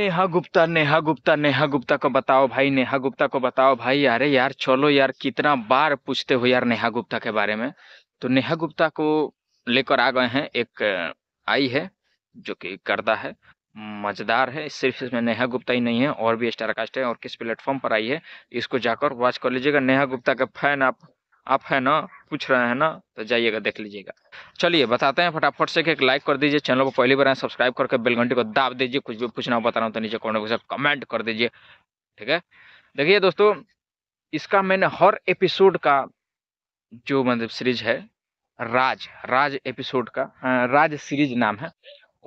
नेहा गुप्ता नेहा गुप्ता नेहा गुप्ता को बताओ भाई नेहा गुप्ता को बताओ भाई अरे यार चलो यार कितना बार पूछते हो यार नेहा गुप्ता के बारे में तो नेहा गुप्ता को लेकर आ गए हैं एक आई है जो कि करदा है मजेदार है सिर्फ इसमें नेहा गुप्ता ही नहीं है और भी स्टार कास्ट है और किस प्लेटफॉर्म पर आई है इसको जाकर वॉच कर लीजिएगा नेहा गुप्ता का फैन आप आप है ना पूछ रहे हैं ना तो जाइएगा देख लीजिएगा चलिए बताते हैं फटाफट से एक लाइक कर दीजिए चैनल को पहली बार आए सब्सक्राइब करके बेल घंटी को दाब दीजिए कुछ भी पूछना हो बता रहा हूँ तो नीचे कॉर्नर कमेंट कमेंट कर दीजिए ठीक है देखिए दोस्तों इसका मैंने हर एपिसोड का जो मतलब सीरीज है राज राज एपिसोड का राज सीरीज नाम है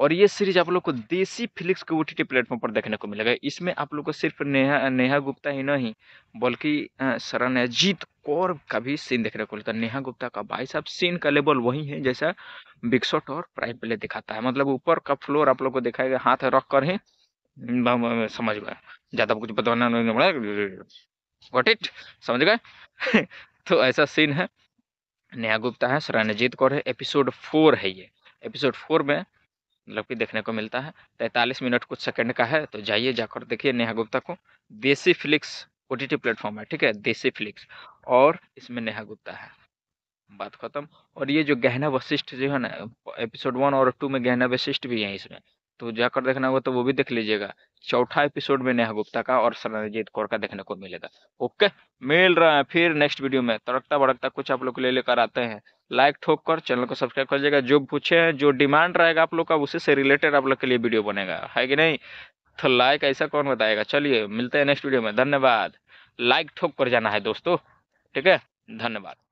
और ये सीरीज आप लोग को देसी फिलिक्स के ओ टी प्लेटफॉर्म पर देखने को मिलेगा इसमें आप लोग को सिर्फ नेहा नेहा गुप्ता ही नहीं बल्कि शरण अजीत और का भी सीन देखने को मिलता है नेहा गुप्ता का भाई साहब सीन का लेवल वही है जैसा बिग शॉट और प्राइम प्ले दिखाता है मतलब ऊपर का फ्लोर आप लोग को दिखाएगा हाथ रख कर ही समझ गए ज़्यादा कुछ बताना नहीं पड़ा इट समझ गए तो ऐसा सीन है नेहा गुप्ता है सरणजीत कौर है एपिसोड फोर है ये एपिसोड फोर में मतलब कि देखने को मिलता है तैंतालीस मिनट कुछ सेकंड का है तो जाइए जाकर देखिए नेहा गुप्ता को Desi Flicks O T T platform है ठीक है देसी फ्लिक्स और इसमें नेहा गुप्ता है बात खत्म और ये जो गहना वशिष्ठ जो है ना एपिसोड वन और टू में गहना वशिष्ठ भी है इसमें तो जाकर देखना होगा तो वो भी देख लीजिएगा चौथा एपिसोड में नेहा गुप्ता का और सरजीत कौर का देखने को मिलेगा ओके मिल रहा है फिर नेक्स्ट वीडियो में तड़कता भड़कता कुछ आप लोग को ले लेकर आते हैं लाइक ठोक कर चैनल को सब्सक्राइब कर लीजिएगा जो पूछे हैं जो डिमांड रहेगा आप लोग का उसी से रिलेटेड आप लोग के लिए वीडियो बनेगा है कि नहीं तो लाइक ऐसा कौन बताएगा चलिए मिलते हैं नेक्स्ट वीडियो में धन्यवाद लाइक ठोक कर जाना है दोस्तों ठीक है धन्यवाद